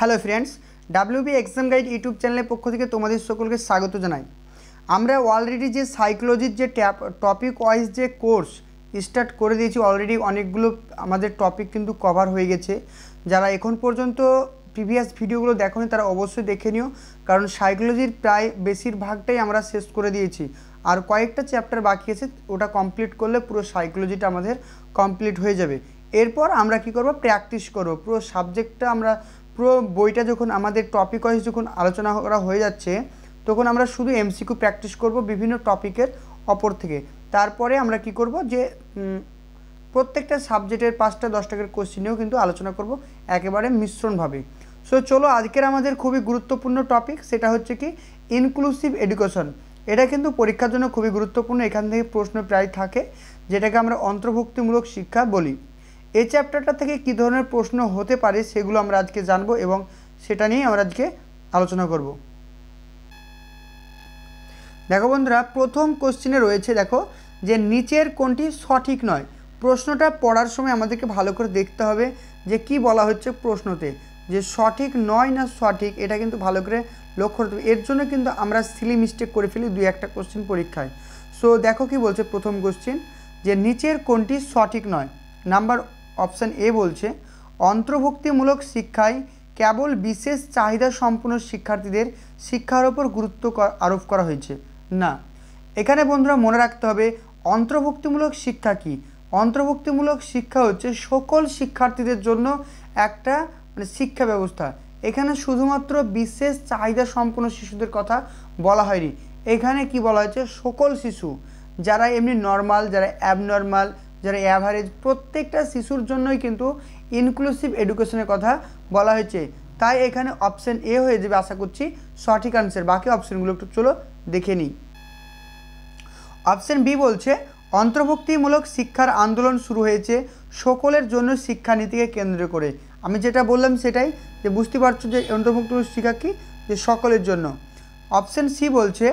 hello friends WB exam guide YouTube চ্যানেলের পক্ষ থেকে তোমাদের সকলকে স্বাগত জানাই আমরা অলরেডি যে সাইকোলজির যে ট্যাপ টপিক ওয়াইজ যে কোর্স স্টার্ট করে দিয়েছি অলরেডি অনেকগুলো আমাদের টপিক কিন্তু কভার হয়ে গেছে যারা এখন পর্যন্ত প্রিভিয়াস ভিডিওগুলো দেখোনি তারা অবশ্যই দেখে নিও কারণ সাইকোলজির প্রায় বেশিরভাগটাই আমরা শেষ করে দিয়েছি আর কয়েকটা চ্যাপ্টার বাকি আছে ওটা কমপ্লিট করলে পুরো সাইকোলজিটা আমাদের কমপ্লিট হয়ে যাবে এরপর আমরা কি করব প্র্যাকটিস করব পুরো সাবজেক্টটা আমরা পুরো বইটা যখন আমাদের টপিক ওয়াইজ যখন আলোচনা করা হয়ে যাচ্ছে তখন আমরা শুধু এমসিকিউ প্র্যাকটিস করব বিভিন্ন টপিকের অপর থেকে তারপরে আমরা কি করব যে প্রত্যেকটা সাবজেক্টের পাঁচটা দশ টাকার কোশ্চিনেও কিন্তু আলোচনা করব একেবারে মিশ্রণভাবে সো চলো আজকের আমাদের খুবই গুরুত্বপূর্ণ টপিক সেটা হচ্ছে কি ইনক্লুসিভ এডুকেশন এটা কিন্তু পরীক্ষার জন্য খুবই গুরুত্বপূর্ণ এখান থেকে প্রশ্ন প্রায় থাকে যেটাকে আমরা অন্তর্ভুক্তিমূলক শিক্ষা বলি এই চ্যাপ্টারটা থেকে কি ধরনের প্রশ্ন হতে পারে সেগুলো আমরা আজকে জানবো এবং সেটা নিয়েই আমরা আজকে আলোচনা করব দেখো বন্ধুরা প্রথম কোশ্চেনে রয়েছে দেখো যে নিচের কোনটি সঠিক নয় প্রশ্নটা পড়ার সময় আমাদেরকে ভালো করে দেখতে হবে যে কি বলা হচ্ছে প্রশ্নতে যে সঠিক নয় না সঠিক এটা কিন্তু ভালো করে লক্ষ্য করতে এর জন্য কিন্তু আমরা সিলি মিস্টেক করে ফেলি দুই একটা কোশ্চেন পরীক্ষায় সো দেখো কি বলছে প্রথম কোশ্চেন যে নিচের কোনটি সঠিক নয় নাম্বার অপশান এ বলছে অন্তর্ভুক্তিমূলক শিক্ষায় কেবল বিশেষ চাহিদা সম্পন্ন শিক্ষার্থীদের শিক্ষার ওপর গুরুত্ব আরোপ করা হয়েছে না এখানে বন্ধুরা মনে রাখতে হবে অন্তর্ভুক্তিমূলক শিক্ষা কি অন্তর্ভুক্তিমূলক শিক্ষা হচ্ছে সকল শিক্ষার্থীদের জন্য একটা মানে শিক্ষা ব্যবস্থা এখানে শুধুমাত্র বিশেষ চাহিদা সম্পন্ন শিশুদের কথা বলা হয়নি এখানে কি বলা হয়েছে সকল শিশু যারা এমনি নর্মাল যারা অ্যাবনর্মাল যারা অ্যাভারেজ প্রত্যেকটা শিশুর জন্যই কিন্তু ইনক্লুসিভ এডুকেশনের কথা বলা হয়েছে তাই এখানে অপশান এ হয়ে যাবে আশা করছি সঠিক আনসার বাকি অপশানগুলো একটু চলো দেখে নিই অপশান বি বলছে অন্তর্ভুক্তিমূলক শিক্ষার আন্দোলন শুরু হয়েছে সকলের জন্য শিক্ষানীতিকে কেন্দ্র করে আমি যেটা বললাম সেটাই যে বুঝতে পারছো যে অন্তর্ভুক্তিমূলক শিক্ষা কী যে সকলের জন্য অপশান সি বলছে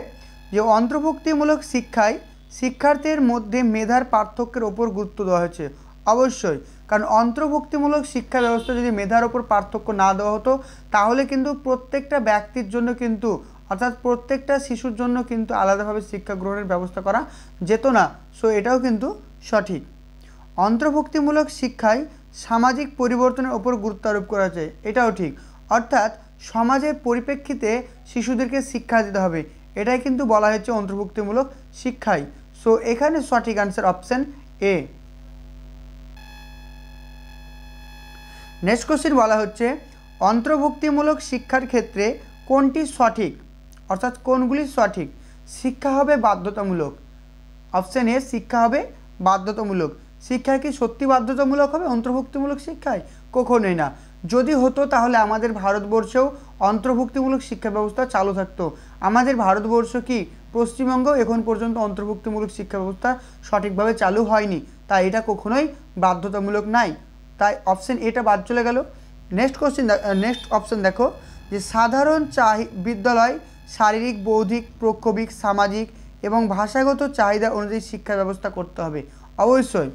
যে অন্তর্ভুক্তিমূলক শিক্ষায় শিক্ষার্থীর মধ্যে মেধার পার্থক্যের ওপর গুরুত্ব দেওয়া হয়েছে অবশ্যই কারণ অন্তর্ভুক্তিমূলক শিক্ষা ব্যবস্থা যদি মেধার ওপর পার্থক্য না দেওয়া হতো তাহলে কিন্তু প্রত্যেকটা ব্যক্তির জন্য কিন্তু অর্থাৎ প্রত্যেকটা শিশুর জন্য কিন্তু আলাদাভাবে শিক্ষা গ্রহণের ব্যবস্থা করা যেত না সো এটাও কিন্তু সঠিক অন্তর্ভুক্তিমূলক শিক্ষায় সামাজিক পরিবর্তনের ওপর গুরুত্ব আরোপ করা হয়েছে এটাও ঠিক অর্থাৎ সমাজের পরিপ্রেক্ষিতে শিশুদেরকে শিক্ষা দিতে হবে এটাই কিন্তু বলা হয়েছে অন্তর্ভুক্তিমূলক শিক্ষায় সো এখানে সঠিক answer option A next question বলা হচ্ছে অন্তর্ভুক্তিমূলক শিক্ষার ক্ষেত্রে কোনটি সঠিক অর্থাৎ কোনগুলি সঠিক শিক্ষা হবে বাধ্যতামূলক অপশান এ শিক্ষা হবে বাধ্যতামূলক শিক্ষা কি সত্যি বাধ্যতামূলক হবে অন্তর্ভুক্তিমূলক শিক্ষায় কখনোই না যদি হতো তাহলে আমাদের ভারতবর্ষেও অন্তর্ভুক্তিমূলক শিক্ষা ব্যবস্থা চালু থাকতো আমাদের ভারতবর্ষ কি পশ্চিমবঙ্গ এখন পর্যন্ত অন্তর্ভুক্তিমূলক শিক্ষা ব্যবস্থা সঠিকভাবে চালু হয়নি তাই এটা কখনোই বাধ্যতামূলক নাই তাই অপশান এটা বাদ চলে গেল নেক্সট কোশ্চিন নেক্সট অপশান দেখো যে সাধারণ চাহি বিদ্যালয় শারীরিক বৌদ্ধিক প্রক্ষোভিক সামাজিক এবং ভাষাগত চাহিদা অনুযায়ী শিক্ষা ব্যবস্থা করতে হবে অবশ্যই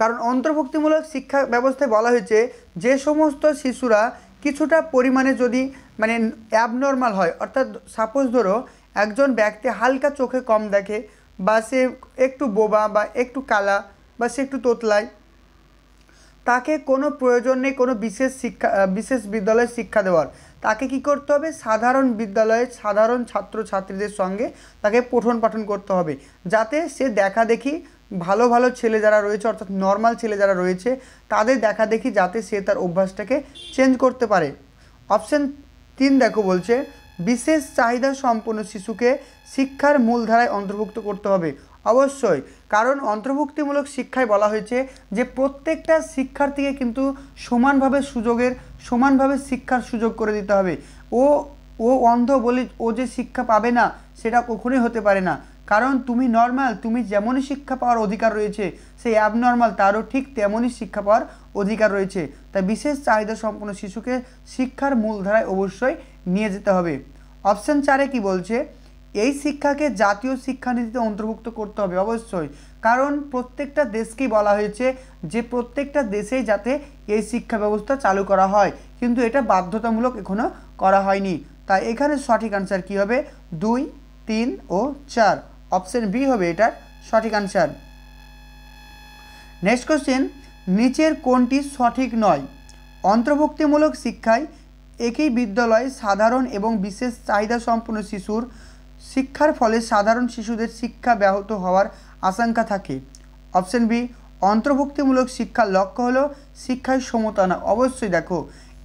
কারণ অন্তর্ভুক্তিমূলক শিক্ষা ব্যবস্থায় বলা হয়েছে যে সমস্ত শিশুরা কিছুটা পরিমাণে যদি মানে অ্যাবনর্মাল হয় অর্থাৎ সাপোজ ধরো একজন ব্যক্তি হালকা চোখে কম দেখে বা সে একটু বোবা বা একটু কালা বা সে একটু তোতলায় তাকে কোনো প্রয়োজন নেই কোনো বিশেষ শিক্ষা বিশেষ বিদ্যালয়ে শিক্ষা দেওয়ার তাকে কি করতে হবে সাধারণ বিদ্যালয়ে সাধারণ ছাত্রছাত্রীদের সঙ্গে তাকে পঠন পাঠন করতে হবে যাতে সে দেখা দেখি ভালো ভালো ছেলে যারা রয়েছে অর্থাৎ নর্মাল ছেলে যারা রয়েছে তাদের দেখা দেখি যাতে সে তার অভ্যাসটাকে চেঞ্জ করতে পারে অপশান তিন দেখো বলছে বিশেষ চাহিদা সম্পন্ন শিশুকে শিক্ষার মূলধারায় অন্তর্ভুক্ত করতে হবে অবশ্যই কারণ অন্তর্ভুক্তিমূলক শিক্ষায় বলা হয়েছে যে প্রত্যেকটা শিক্ষার্থীকে কিন্তু সমানভাবে সুযোগের সমানভাবে শিক্ষার সুযোগ করে দিতে হবে ও ও অন্ধ বলে ও যে শিক্ষা পাবে না সেটা কখনোই হতে পারে না কারণ তুমি নর্মাল তুমি যেমনই শিক্ষা পাওয়ার অধিকার রয়েছে সেই অ্যাবনর্মাল তারও ঠিক তেমনই শিক্ষা পাওয়ার অধিকার রয়েছে তাই বিশেষ চাহিদা সম্পন্ন শিশুকে শিক্ষার মূলধারায় অবশ্যই নিয়ে যেতে হবে অপশান চারে কি বলছে এই শিক্ষাকে জাতীয় শিক্ষানীতিতে অন্তর্ভুক্ত করতে হবে অবশ্যই কারণ প্রত্যেকটা দেশকেই বলা হয়েছে যে প্রত্যেকটা দেশেই যাতে এই শিক্ষা ব্যবস্থা চালু করা হয় কিন্তু এটা বাধ্যতামূলক এখনও করা হয়নি তাই এখানে সঠিক আনসার কি হবে দুই তিন ও চার অপশান বি হবে এটার সঠিক আনসার নেক্সট কোশ্চেন নিচের কোনটি সঠিক নয় অন্তর্ভুক্তিমূলক শিক্ষায় একই বিদ্যালয় সাধারণ এবং বিশেষ চাহিদা সম্পন্ন শিশুর শিক্ষার ফলে সাধারণ শিশুদের শিক্ষা ব্যাহত হওয়ার আশঙ্কা থাকে অপশন বি অন্তর্ভুক্তিমূলক শিক্ষার লক্ষ্য হলো শিক্ষায় সমতা না অবশ্যই দেখো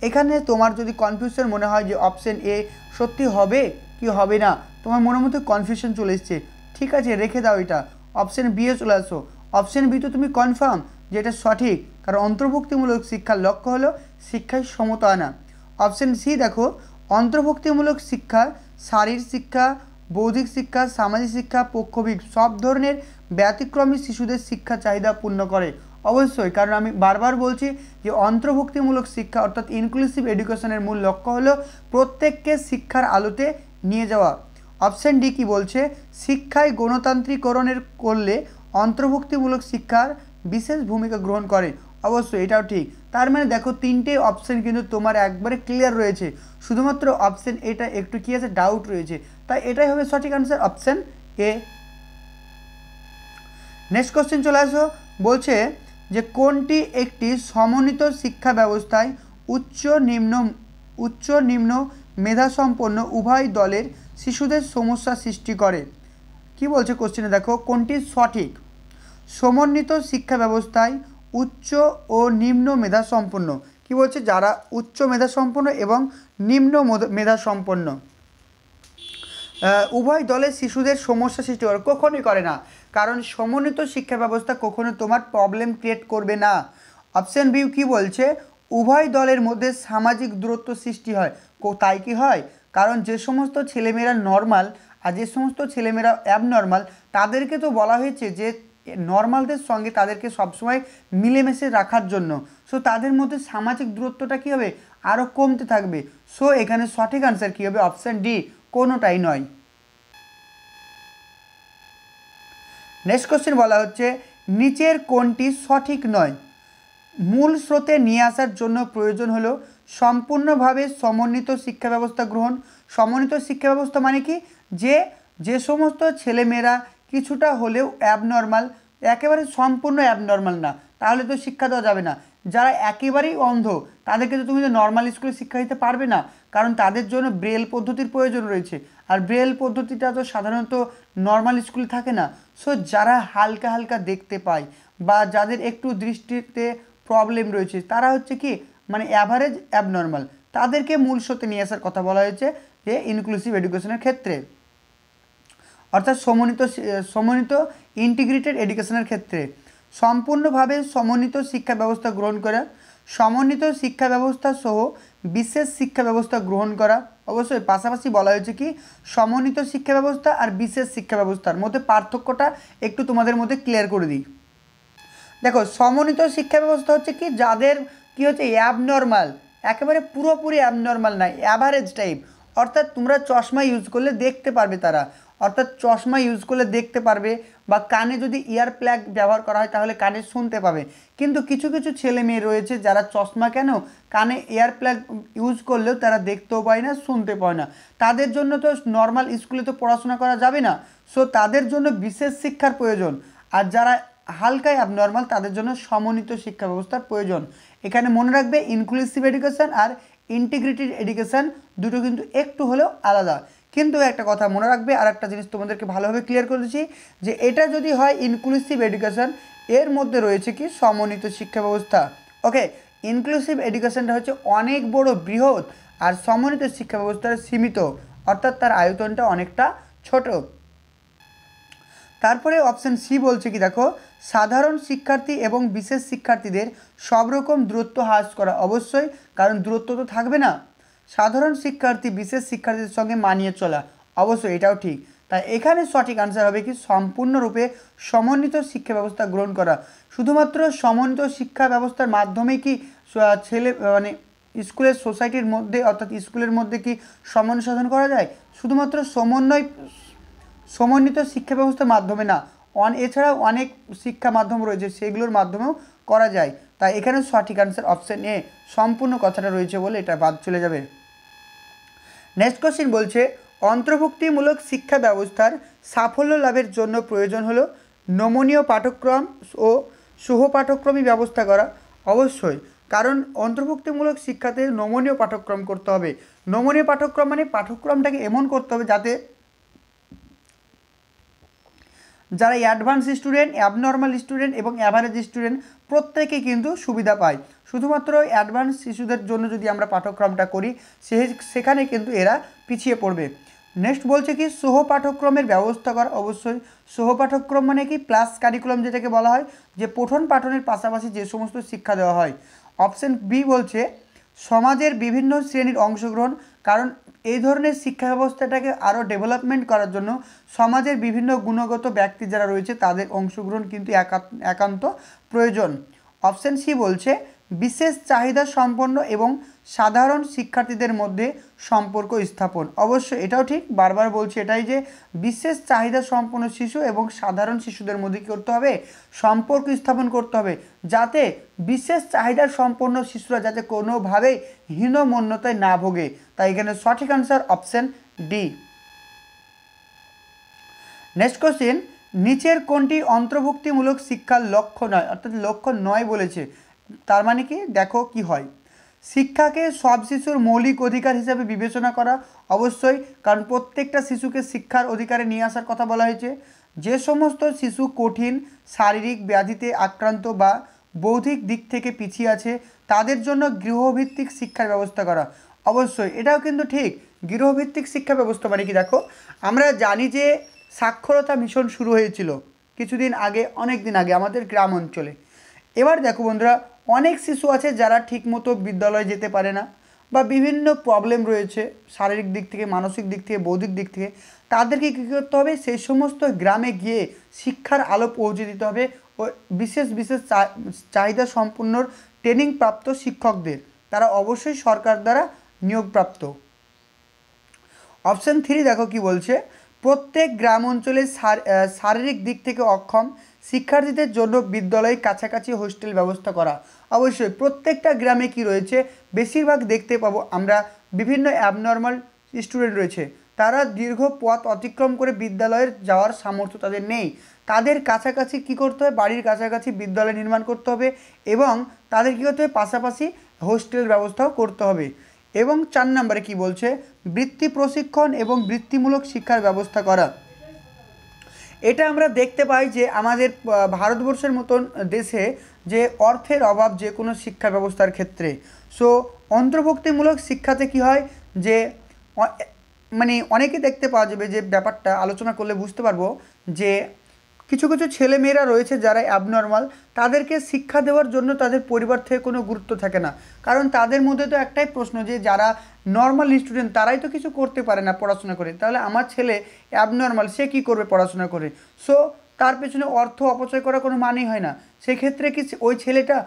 এখানে তোমার যদি কনফিউশন মনে হয় যে অপশান এ সত্যি হবে কি হবে না তোমার মনের মধ্যে কনফিউশন চলে এসছে ঠিক আছে রেখে দাও এটা অপশন বিয়ে চলে আসো অপশন বি তো তুমি কনফার্ম যে এটা সঠিক কারণ অন্তর্ভুক্তিমূলক শিক্ষার লক্ষ্য হলো শিক্ষায় সমতা আনা অপশন সি দেখো অন্তর্ভুক্তিমূলক শিক্ষা শারীর শিক্ষা বৌদ্ধিক শিক্ষা সামাজিক শিক্ষা পক্ষবিক সব ধরনের ব্যতিক্রমী শিশুদের শিক্ষা চাহিদা পূর্ণ করে অবশ্যই কারণ আমি বারবার বলছি যে অন্তর্ভুক্তিমূলক শিক্ষা অর্থাৎ ইনক্লুসিভ এডুকেশনের মূল লক্ষ্য হলো প্রত্যেককে শিক্ষার আলোতে নিয়ে যাওয়া অপশান ডি কি বলছে শিক্ষায় গণতান্ত্রিকরণের করলে অন্তর্ভুক্তিমূলক শিক্ষার বিশেষ ভূমিকা গ্রহণ করে অবশ্যই এটাও ঠিক তার মানে দেখো তিনটে অপশান কিন্তু তোমার একবারে ক্লিয়ার রয়েছে শুধুমাত্র অপশান এটা একটু কি আছে ডাউট রয়েছে তাই এটাই হবে সঠিক answer option A next question চলে আসো বলছে যে কোনটি একটি সমন্বিত শিক্ষা ব্যবস্থায় উচ্চ নিম্ন উচ্চ নিম্ন মেধাসম্পন্ন উভয় দলের শিশুদের সমস্যা সৃষ্টি করে কি বলছে কোশ্চেনে দেখো কোনটি সঠিক সমন্বিত শিক্ষা ব্যবস্থায় উচ্চ ও নিম্ন মেধা সম্পন্ন কি বলছে যারা উচ্চ মেধা সম্পন্ন এবং নিম্ন মেধা সম্পন্ন উভয় দলের শিশুদের সমস্যা সৃষ্টি করে কখনোই করে না কারণ সমন্বিত শিক্ষা ব্যবস্থা কখনো তোমার প্রবলেম ক্রিয়েট করবে না অপশান বিউ কি বলছে উভয় দলের মধ্যে সামাজিক দূরত্ব সৃষ্টি হয় তাই কি হয় কারণ যে সমস্ত ছেলেমেয়েরা নর্মাল আর যে সমস্ত ছেলেমেয়েরা অ্যাবনর্মাল তাদেরকে তো বলা হয়েছে যে নর্মালদের সঙ্গে তাদেরকে সবসময় মিলেমিশে রাখার জন্য সো তাদের মধ্যে সামাজিক দূরত্বটা কী হবে আরও কমতে থাকবে সো এখানে সঠিক আনসার কী হবে অপশান ডি কোনোটাই নয় নেক্সট কোশ্চেন বলা হচ্ছে নিচের কোনটি সঠিক নয় মূল স্রোতে নিয়ে আসার জন্য প্রয়োজন হলো সম্পূর্ণভাবে সমন্বিত শিক্ষা ব্যবস্থা গ্রহণ সমন্বিত শিক্ষা ব্যবস্থা মানে কি যে যে সমস্ত ছেলেমেয়েরা কিছুটা হলেও অ্যাবনর্মাল একেবারে সম্পূর্ণ অ্যাবনর্মাল না তাহলে তো শিক্ষা দেওয়া যাবে না যারা একেবারেই অন্ধ তাদেরকে তো তুমি নর্মাল স্কুলে শিক্ষা দিতে পারবে না কারণ তাদের জন্য ব্রেল পদ্ধতির প্রয়োজন রয়েছে আর ব্রেল পদ্ধতিটা তো সাধারণত নর্মাল স্কুলে থাকে না সো যারা হালকা হালকা দেখতে পায় বা যাদের একটু দৃষ্টিতে প্রবলেম রয়েছে তারা হচ্ছে কি মানে অ্যাভারেজ অ্যাবনর্মাল তাদেরকে মূল সত্যি নিয়ে আসার কথা বলা হয়েছে যে ইনক্লুসিভ এডুকেশনের ক্ষেত্রে অর্থাৎ সমন্বিত সমন্বিত ইন্টিগ্রেটেড এডুকেশনের ক্ষেত্রে সম্পূর্ণভাবে সমন্বিত শিক্ষা ব্যবস্থা গ্রহণ করা সমন্বিত শিক্ষা ব্যবস্থা সহ বিশেষ শিক্ষা ব্যবস্থা গ্রহণ করা অবশ্যই পাশাপাশি বলা হয়েছে কি সমন্বিত শিক্ষা ব্যবস্থা আর বিশেষ শিক্ষা ব্যবস্থার মধ্যে পার্থক্যটা একটু তোমাদের মধ্যে ক্লিয়ার করে দিই দেখো সমন্বিত শিক্ষা ব্যবস্থা হচ্ছে কি যাদের কি হচ্ছে অ্যাবনর্মাল একেবারে পুরোপুরি অ্যাবনর্মাল নয় অ্যাভারেজ টাইপ অর্থাৎ তোমরা চশমা ইউজ করলে দেখতে পারবে তারা অর্থাৎ চশমা ইউজ করলে দেখতে পারবে বা কানে যদি ইয়ার প্ল্যাগ ব্যবহার করা হয় তাহলে কানে শুনতে পাবে কিন্তু কিছু কিছু ছেলে মেয়ে রয়েছে যারা চশমা কেন কানে ইয়ার প্ল্যাগ ইউজ করলেও তারা দেখতেও পায় না শুনতে পায় না তাদের জন্য তো নর্মাল স্কুলে তো পড়াশোনা করা যাবে না সো তাদের জন্য বিশেষ শিক্ষার প্রয়োজন আর যারা হালকাই নর্মাল তাদের জন্য সমন্বিত শিক্ষা ব্যবস্থার প্রয়োজন এখানে মনে রাখবে ইনক্লুসিভ এডুকেশান আর ইন্টিগ্রেটেড এডুকেশান দুটো কিন্তু একটু হলেও আলাদা কিন্তু একটা কথা মনে রাখবে আর একটা জিনিস তোমাদেরকে ভালোভাবে ক্লিয়ার করে দিচ্ছি যে এটা যদি হয় ইনক্লুসিভ এডুকেশন এর মধ্যে রয়েছে কি সমন্বিত শিক্ষা ব্যবস্থা ওকে ইনক্লুসিভ এডুকেশনটা হচ্ছে অনেক বড় বৃহৎ আর সমন্বিত শিক্ষা ব্যবস্থার সীমিত অর্থাৎ তার আয়তনটা অনেকটা ছোট তারপরে অপশান সি বলছে কি দেখো সাধারণ শিক্ষার্থী এবং বিশেষ শিক্ষার্থীদের সব রকম দূরত্ব হ্রাস করা অবশ্যই কারণ দূরত্ব তো থাকবে না সাধারণ শিক্ষার্থী বিশেষ শিক্ষার্থীদের সঙ্গে মানিয়ে চলা অবশ্যই এটাও ঠিক তাই এখানে সঠিক আনসার হবে কি সম্পূর্ণরূপে সমন্বিত শিক্ষা ব্যবস্থা গ্রহণ করা শুধুমাত্র সমন্বিত শিক্ষা ব্যবস্থার মাধ্যমে কি ছেলে মানে স্কুলের সোসাইটির মধ্যে অর্থাৎ স্কুলের মধ্যে কি সমন্বয় সাধন করা যায় শুধুমাত্র সমন্বয় সমন্বিত শিক্ষা ব্যবস্থার মাধ্যমে না অন এছাড়াও অনেক শিক্ষা মাধ্যম রয়েছে সেগুলোর মাধ্যমেও করা যায় তাই এখানে সঠিক আনসার অপশান এ সম্পূর্ণ কথাটা রয়েছে বলে এটা বাদ চলে যাবে নেক্সট কোশ্চিন বলছে অন্তর্ভুক্তিমূলক শিক্ষা ব্যবস্থার সাফল্য লাভের জন্য প্রয়োজন হলো নমনীয় পাঠক্রম ও সুহ পাঠক্রমই ব্যবস্থা করা অবশ্যই কারণ অন্তর্ভুক্তিমূলক শিক্ষাতে নমনীয় পাঠক্রম করতে হবে নমনীয় পাঠক্রম মানে পাঠক্রমটাকে এমন করতে হবে যাতে যারা অ্যাডভান্স স্টুডেন্ট অ্যাবনর্মাল স্টুডেন্ট এবং অ্যাভারেজ স্টুডেন্ট প্রত্যেকে কিন্তু সুবিধা পায় শুধুমাত্র অ্যাডভান্স শিশুদের জন্য যদি আমরা পাঠ্যক্রমটা করি সে সেখানে কিন্তু এরা পিছিয়ে পড়বে নেক্সট বলছে কি সহ পাঠ্যক্রমের ব্যবস্থা করা অবশ্যই সহ পাঠ্যক্রম মানে কি প্লাস কারিকুলাম যেটাকে বলা হয় যে পঠন পাঠনের পাশাপাশি যে সমস্ত শিক্ষা দেওয়া হয় অপশন বি বলছে সমাজের বিভিন্ন শ্রেণীর অংশগ্রহণ কারণ এই ধরনের শিক্ষা ব্যবস্থাটাকে আরও ডেভেলপমেন্ট করার জন্য সমাজের বিভিন্ন গুণগত ব্যক্তি যারা রয়েছে তাদের অংশগ্রহণ কিন্তু একান্ত প্রয়োজন অপশন সি বলছে বিশেষ চাহিদা সম্পন্ন এবং সাধারণ শিক্ষার্থীদের মধ্যে সম্পর্ক স্থাপন অবশ্য এটাও ঠিক বারবার বলছি এটাই যে বিশেষ চাহিদা সম্পন্ন শিশু এবং সাধারণ শিশুদের মধ্যে করতে হবে সম্পর্ক স্থাপন করতে হবে যাতে বিশেষ চাহিদা সম্পন্ন শিশুরা যাতে কোনোভাবেই হীনমন্যতায় না ভোগে তাই এখানে সঠিক answer option D next question নিচের কোনটি অন্তর্ভুক্তিমূলক শিক্ষার লক্ষ্য নয় অর্থাৎ লক্ষ্য নয় বলেছে তার মানে কি দেখো কি হয় শিক্ষাকে সব শিশুর মৌলিক অধিকার হিসেবে বিবেচনা করা অবশ্যই কারণ প্রত্যেকটা শিশুকে শিক্ষার অধিকারে নিয়ে আসার কথা বলা হয়েছে যে সমস্ত শিশু কঠিন শারীরিক ব্যাধিতে আক্রান্ত বা বৌদ্ধিক দিক থেকে পিছিয়ে আছে তাদের জন্য গৃহভিত্তিক শিক্ষার ব্যবস্থা করা অবশ্যই এটাও কিন্তু ঠিক গৃহভিত্তিক শিক্ষা ব্যবস্থা মানে কি দেখো আমরা জানি যে সাক্ষরতা মিশন শুরু হয়েছিল কিছুদিন আগে অনেক দিন আগে আমাদের গ্রাম অঞ্চলে এবার দেখো বন্ধুরা অনেক শিশু আছে যারা ঠিকমতো বিদ্যালয়ে যেতে পারে না বা বিভিন্ন প্রবলেম রয়েছে শারীরিক দিক থেকে মানসিক দিক থেকে বৌদ্ধিক দিক থেকে তাদেরকে কী করতে হবে সেই সমস্ত গ্রামে গিয়ে শিক্ষার আলো পৌঁছে দিতে হবে ও বিশেষ বিশেষ চাহিদা সম্পূর্ণ ট্রেনিং প্রাপ্ত শিক্ষকদের তারা অবশ্যই সরকার দ্বারা নিয়োগপ্রাপ্ত অপশান থ্রি দেখো কি বলছে প্রত্যেক গ্রাম অঞ্চলে শারীরিক দিক থেকে অক্ষম শিক্ষার্থীদের জন্য বিদ্যালয়ে কাছাকাছি হোস্টেল ব্যবস্থা করা অবশ্যই প্রত্যেকটা গ্রামে কি রয়েছে বেশিরভাগ দেখতে পাবো আমরা বিভিন্ন অ্যাবনর্মাল স্টুডেন্ট রয়েছে তারা দীর্ঘ পথ অতিক্রম করে বিদ্যালয়ের যাওয়ার সামর্থ্য তাদের নেই তাদের কাছাকাছি কি করতে হবে বাড়ির কাছাকাছি বিদ্যালয় নির্মাণ করতে হবে এবং তাদের কী করতে হবে পাশাপাশি হোস্টেল ব্যবস্থাও করতে হবে এবং চার নম্বরে কি বলছে বৃত্তি প্রশিক্ষণ এবং বৃত্তিমূলক শিক্ষার ব্যবস্থা করা এটা আমরা দেখতে পাই যে আমাদের ভারতবর্ষের মতন দেশে যে অর্থের অভাব যে কোনো শিক্ষা ব্যবস্থার ক্ষেত্রে সো অন্তর্ভুক্তিমূলক শিক্ষাতে কি হয় যে মানে অনেকে দেখতে পাওয়া যাবে যে ব্যাপারটা আলোচনা করলে বুঝতে পারবো যে কিছু কিছু ছেলেমেয়েরা রয়েছে যারা অ্যাবনর্মাল তাদেরকে শিক্ষা দেওয়ার জন্য তাদের পরিবার থেকে কোনো গুরুত্ব থাকে না কারণ তাদের মধ্যে তো একটাই প্রশ্ন যে যারা নর্মাল স্টুডেন্ট তারাই তো কিছু করতে পারে না পড়াশোনা করে তাহলে আমার ছেলে অ্যাবনর্মাল সে কি করবে পড়াশোনা করে সো তার পেছনে অর্থ অপচয় করা কোনো মানেই হয় না সেক্ষেত্রে কি ওই ছেলেটা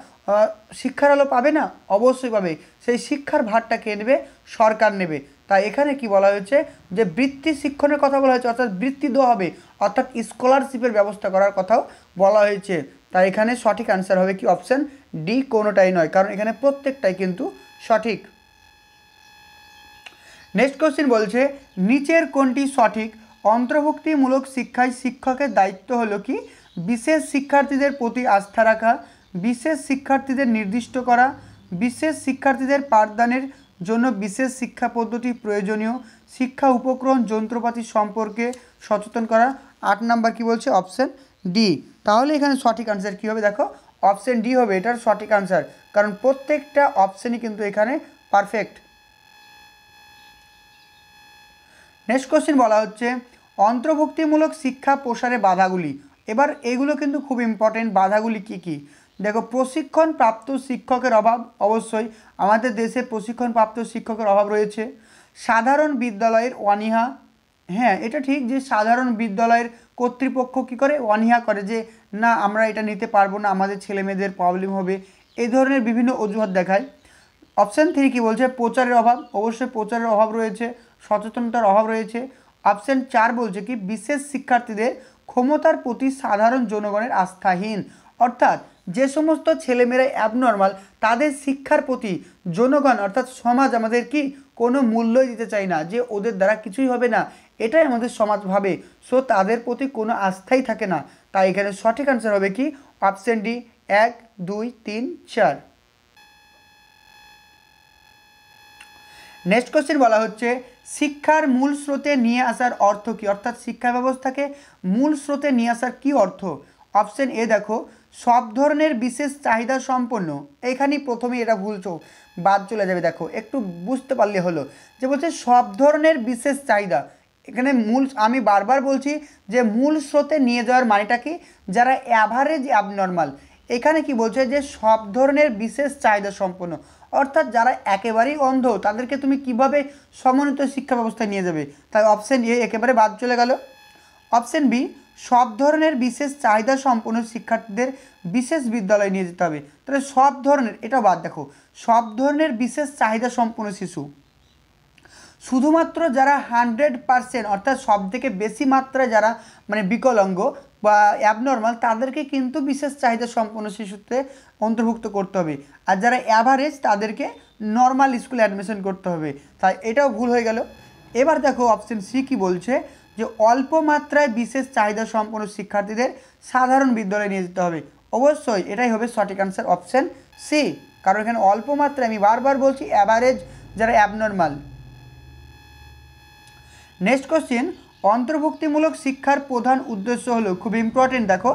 শিক্ষার আলো পাবে না অবশ্যই পাবে সেই শিক্ষার ভারটা কে নেবে সরকার নেবে তাই এখানে কি বলা হয়েছে যে বৃত্তি শিক্ষণের কথা বলা হয়েছে অর্থাৎ বৃত্তি দেওয়া হবে অর্থাৎ স্কলারশিপের ব্যবস্থা করার কথাও বলা হয়েছে তাই এখানে সঠিক অ্যান্সার হবে কি অপশান ডি কোনোটাই নয় কারণ এখানে প্রত্যেকটাই কিন্তু সঠিক নেক্সট কোশ্চিন বলছে নিচের কোনটি সঠিক অন্তর্ভুক্তিমূলক শিক্ষায় শিক্ষকের দায়িত্ব হলো কি বিশেষ শিক্ষার্থীদের প্রতি আস্থা রাখা বিশেষ শিক্ষার্থীদের নির্দিষ্ট করা বিশেষ শিক্ষার্থীদের পাঠদানের জন্য বিশেষ শিক্ষা পদ্ধতি প্রয়োজনীয় শিক্ষা উপকরণ যন্ত্রপাতি সম্পর্কে সচেতন করা আট নাম্বার কি বলছে অপশান ডি তাহলে এখানে সঠিক আনসার কী হবে দেখো অপশান ডি হবে এটার সঠিক আনসার কারণ প্রত্যেকটা অপশানই কিন্তু এখানে পারফেক্ট নেক্সট কোশ্চেন বলা হচ্ছে অন্তর্ভুক্তিমূলক শিক্ষা প্রসারে বাধাগুলি এবার এগুলো কিন্তু খুব ইম্পর্টেন্ট বাধাগুলি কি কী দেখো প্রশিক্ষণপ্রাপ্ত শিক্ষকের অভাব অবশ্যই আমাদের দেশে প্রশিক্ষণপ্রাপ্ত শিক্ষকের অভাব রয়েছে সাধারণ বিদ্যালয়ের অনীহা হ্যাঁ এটা ঠিক যে সাধারণ বিদ্যালয়ের কর্তৃপক্ষ কি করে অনীহা করে যে না আমরা এটা নিতে পারবো না আমাদের ছেলেমেয়েদের প্রবলেম হবে এই ধরনের বিভিন্ন অজুহাত দেখায় অপশান থ্রি কী বলছে প্রচারের অভাব অবশ্যই প্রচারের অভাব রয়েছে সচেতনতার অভাব রয়েছে অপশান চার বলছে কি বিশেষ শিক্ষার্থীদের ক্ষমতার প্রতি সাধারণ জনগণের আস্থাহীন অর্থাৎ যে সমস্ত ছেলেমেয়েরা অ্যাবনর্মাল তাদের শিক্ষার প্রতি জনগণ অর্থাৎ সমাজ আমাদের কি কোনো মূল্যই দিতে চায় না যে ওদের দ্বারা কিছুই হবে না এটাই আমাদের সমাজ ভাবে সো তাদের প্রতি কোনো আস্থাই থাকে না তাই এখানে সঠিক আনসার হবে কি অপশান ডি এক দুই তিন চার নেক্সট কোশ্চেন বলা হচ্ছে শিক্ষার মূল স্রোতে নিয়ে আসার অর্থ কী অর্থাৎ শিক্ষা ব্যবস্থাকে মূল স্রোতে নিয়ে আসার কি অর্থ অপশন এ দেখো সব ধরনের বিশেষ চাহিদা সম্পন্ন এখানেই প্রথমে এটা ভুল বাদ চলে যাবে দেখো একটু বুঝতে পারলে হলো যে বলছে সব ধরনের বিশেষ চাহিদা এখানে মূল আমি বারবার বলছি যে মূল স্রোতে নিয়ে যাওয়ার মানেটা কি যারা অ্যাভারেজ অ্যাবনর্মাল এখানে কি বলছে যে সব ধরনের বিশেষ চাহিদা সম্পন্ন অর্থাৎ যারা একেবারেই অন্ধ তাদেরকে তুমি কিভাবে সমন্বিত শিক্ষা ব্যবস্থায় নিয়ে যাবে তাই অপশান এ একেবারে বাদ চলে গেল অপশান বি সব ধরনের বিশেষ চাহিদা সম্পন্ন শিক্ষার্থীদের বিশেষ বিদ্যালয়ে নিয়ে যেতে হবে তাহলে সব ধরনের এটা বাদ দেখো সব ধরনের বিশেষ চাহিদা সম্পন্ন শিশু শুধুমাত্র যারা হান্ড্রেড পারসেন্ট অর্থাৎ সব থেকে বেশি মাত্রায় যারা মানে বিকলাঙ্গ বা অ্যাবনর্মাল তাদেরকে কিন্তু বিশেষ চাহিদা সম্পন্ন শিশুতে অন্তর্ভুক্ত করতে হবে আর যারা অ্যাভারেজ তাদেরকে নর্মাল স্কুলে অ্যাডমিশন করতে হবে তাই এটাও ভুল হয়ে গেল এবার দেখো অপশন সি কি বলছে যে অল্প মাত্রায় বিশেষ চাহিদা সম্পন্ন শিক্ষার্থীদের সাধারণ বিদ্যালয়ে নিয়ে যেতে হবে অবশ্যই এটাই হবে সঠিক অ্যান্সার অপশান সি কারণ এখানে অল্প মাত্রায় আমি বারবার বলছি অ্যাভারেজ যারা অ্যাবনর্মাল নেক্সট কোশ্চেন অন্তর্ভুক্তিমূলক শিক্ষার প্রধান উদ্দেশ্য হলো খুব ইম্পর্টেন্ট দেখো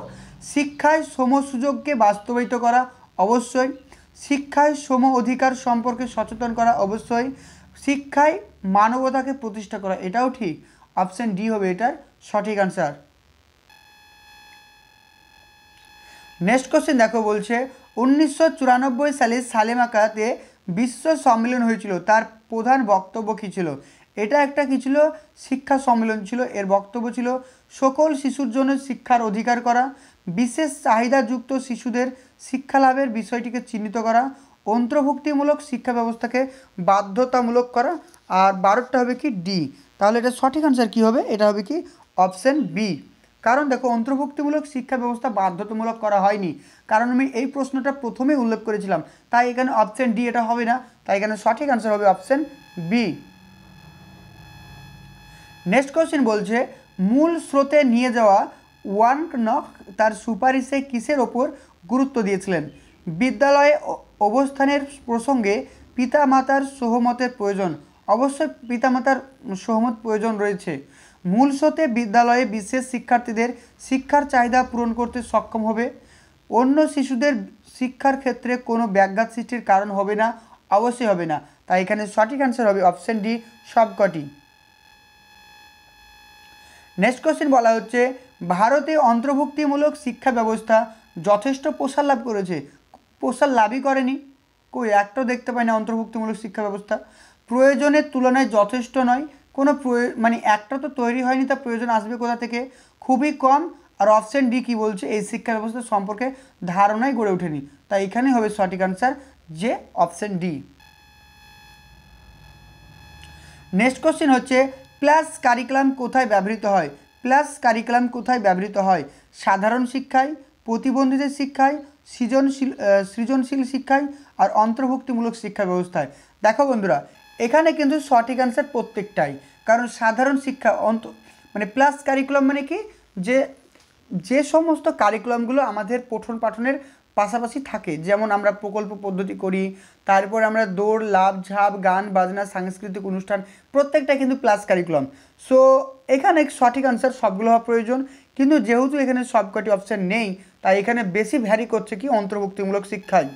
শিক্ষায় সম সুযোগকে বাস্তবায়িত করা অবশ্যই শিক্ষায় সম অধিকার সম্পর্কে সচেতন করা অবশ্যই শিক্ষায় মানবতাকে প্রতিষ্ঠা করা এটাও ঠিক অপশান ডি হবে এটার সঠিক আনসার নেক্সট কোশ্চেন দেখো বলছে উনিশশো সালে সালেমাকাতে বিশ্ব সম্মেলন হয়েছিল তার প্রধান বক্তব্য কী ছিল এটা একটা কী ছিল শিক্ষা সম্মেলন ছিল এর বক্তব্য ছিল সকল শিশুর জন্য শিক্ষার অধিকার করা বিশেষ চাহিদাযুক্ত শিশুদের শিক্ষা লাভের বিষয়টিকে চিহ্নিত করা অন্তর্ভুক্তিমূলক শিক্ষা ব্যবস্থাকে বাধ্যতামূলক করা আর বারোটা হবে কি ডি তাহলে এটা সঠিক আনসার কি হবে এটা হবে কি অপশান বি কারণ দেখো অন্তর্ভুক্তিমূলক শিক্ষা ব্যবস্থা বাধ্যতামূলক করা হয়নি কারণ আমি এই প্রশ্নটা প্রথমে উল্লেখ করেছিলাম তাই এখানে অপশান ডি এটা হবে না তাই এখানে সঠিক আনসার হবে অপশান বি নেক্সট কোয়েশ্চেন বলছে মূল স্রোতে নিয়ে যাওয়া ওয়ান নক তার সুপারিশে কিসের ওপর গুরুত্ব দিয়েছিলেন বিদ্যালয়ে অবস্থানের প্রসঙ্গে পিতা মাতার সহমতের প্রয়োজন অবশ্যই পিতামাতার সহমত প্রয়োজন রয়েছে মূল স্রোতে বিদ্যালয়ে বিশেষ শিক্ষার্থীদের শিক্ষার চাহিদা পূরণ করতে সক্ষম হবে অন্য শিশুদের শিক্ষার ক্ষেত্রে কোনো ব্যাঘাত সৃষ্টির কারণ হবে না অবশ্যই হবে না তাই এখানে সঠিক অ্যান্সার হবে অপশান ডি সবকটি নেক্সট কোশ্চেন বলা হচ্ছে ভারতে অন্তর্ভুক্তিমূলক শিক্ষা ব্যবস্থা যথেষ্ট প্রসার লাভ করেছে প্রসার লাভই করেনি কই একটাও দেখতে পায় না অন্তর্ভুক্তিমূলক শিক্ষা ব্যবস্থা প্রয়োজনের তুলনায় যথেষ্ট নয় কোনো মানে একটা তো তৈরি হয়নি তা প্রয়োজন আসবে কোথা থেকে খুবই কম আর অপশান ডি কী বলছে এই শিক্ষা ব্যবস্থা সম্পর্কে ধারণাই গড়ে ওঠেনি তাই এখানেই হবে সঠিক আনসার যে অপশান ডি নেক্সট কোশ্চেন হচ্ছে প্লাস কারিকুলাম কোথায় ব্যবহৃত হয় প্লাস কারিকুলাম কোথায় ব্যবহৃত হয় সাধারণ শিক্ষায় প্রতিবন্ধীদের শিক্ষায় সৃজনশীল সৃজনশীল শিক্ষায় আর অন্তর্ভুক্তিমূলক শিক্ষা ব্যবস্থায় দেখো বন্ধুরা এখানে কিন্তু সঠিক অ্যান্সার প্রত্যেকটাই কারণ সাধারণ শিক্ষা অন্ত মানে প্লাস কারিকুলাম মানে কি যে যে সমস্ত কারিকুলামগুলো আমাদের পঠন পাঠনের পাশাপাশি থাকে যেমন আমরা প্রকল্প পদ্ধতি করি তারপর আমরা দৌড় লাভ ঝাপ গান বাজনা সাংস্কৃতিক অনুষ্ঠান প্রত্যেকটা কিন্তু প্লাস কারিকুলাম সো এখানে সঠিক আনসার সবগুলো হওয়া প্রয়োজন কিন্তু যেহেতু এখানে সবকটি অপশান নেই তাই এখানে বেশি ভ্যারি করছে কি অন্তর্ভুক্তিমূলক শিক্ষায়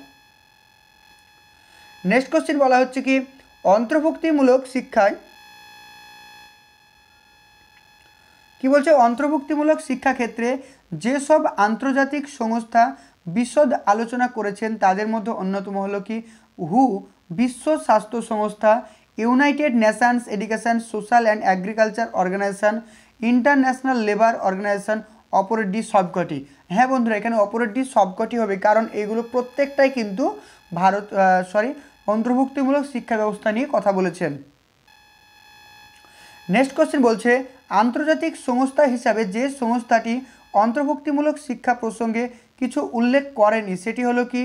নেক্সট কোশ্চেন বলা হচ্ছে কি অন্তর্ভুক্তিমূলক শিক্ষায় কি বলছে অন্তর্ভুক্তিমূলক শিক্ষাক্ষেত্রে যেসব আন্তর্জাতিক সংস্থা বিশদ আলোচনা করেছেন তাদের মধ্যে অন্যতম হলো কি হু বিশ্ব স্বাস্থ্য সংস্থা United Nations Education Social and Agriculture Organization International Labour Organization অপরেডি সবকটি হ্যাঁ বন্ধুরা এখানে অপরেডি সবকটি হবে কারণ এইগুলো প্রত্যেকটাই কিন্তু ভারত সরি অন্তর্ভুক্তিমূলক শিক্ষা ব্যবস্থা নিয়ে কথা বলেছেন নেক্সট কোশ্চেন বলছে আন্তর্জাতিক সংস্থা হিসাবে যে সংস্থাটি অন্তর্ভুক্তিমূলক শিক্ষা প্রসঙ্গে কিছু উল্লেখ করেনি সেটি হলো কি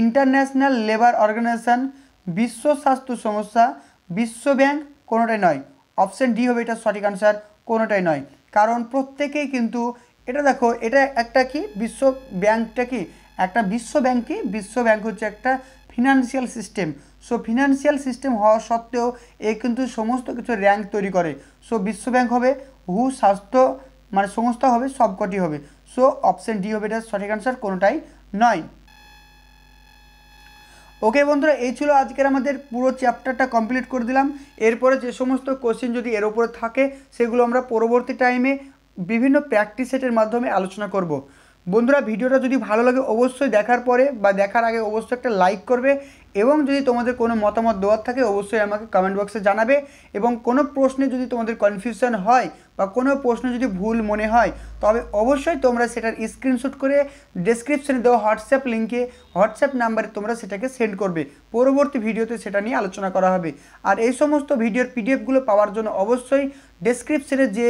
ইন্টারন্যাশনাল লেবার অর্গানাইজেশন বিশ্ব স্বাস্থ্য সংস্থা বিশ্বব্যাংক কোনোটাই নয় অপশান ডি হবে এটা সঠিক আনসার কোনোটাই নয় কারণ প্রত্যেকেই কিন্তু এটা দেখো এটা একটা কি বিশ্ব ব্যাংকটা কি একটা বিশ্ব ব্যাংক কি বিশ্ব ব্যাংক হচ্ছে একটা financial system so financial system হওয়া সত্ত্বেও এ কিন্তু সমস্ত কিছু র্যাঙ্ক তৈরি করে সো বিশ্বব্যাঙ্ক হবে হু স্বাস্থ্য মানে সংস্থা হবে সবকটি হবে সো অপশান ডি হবে এটা সঠিক অ্যান্সার কোনোটাই নয় ওকে বন্ধুরা এই ছিল আজকের আমাদের পুরো চ্যাপ্টারটা কমপ্লিট করে দিলাম এরপরে যে সমস্ত কোশ্চেন যদি এর উপরে থাকে সেগুলো আমরা পরবর্তী টাইমে বিভিন্ন প্র্যাকটিস সেটের মাধ্যমে আলোচনা করব বন্ধুরা ভিডিওটা যদি ভালো লাগে অবশ্যই দেখার পরে বা দেখার আগে অবশ্যই একটা লাইক করবে এবং যদি তোমাদের কোনো মতামত দেওয়ার থাকে অবশ্যই আমাকে কমেন্ট বক্সে জানাবে এবং কোনো প্রশ্নে যদি তোমাদের কনফিউশন হয় বা কোনো প্রশ্ন যদি ভুল মনে হয় তবে অবশ্যই তোমরা সেটার স্ক্রিনশট করে ডেসক্রিপশানে দেওয়া হোয়াটসঅ্যাপ লিঙ্কে হোয়াটসঅ্যাপ নাম্বারে তোমরা সেটাকে সেন্ড করবে পরবর্তী ভিডিওতে সেটা নিয়ে আলোচনা করা হবে আর এই সমস্ত ভিডিওর পিডিএফগুলো পাওয়ার জন্য অবশ্যই ডেসক্রিপশানে যে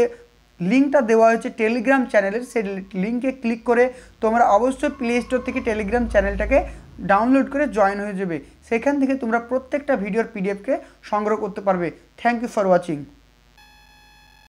লিঙ্কটা দেওয়া হয়েছে টেলিগ্রাম চ্যানেলের সেই লিঙ্কে ক্লিক করে তোমরা অবশ্যই প্লে স্টোর থেকে টেলিগ্রাম চ্যানেলটাকে ডাউনলোড করে জয়েন হয়ে যাবে সেখান থেকে তোমরা প্রত্যেকটা ভিডিওর পিডিএফকে সংগ্রহ করতে পারবে থ্যাংক ইউ ফর ওয়াচিং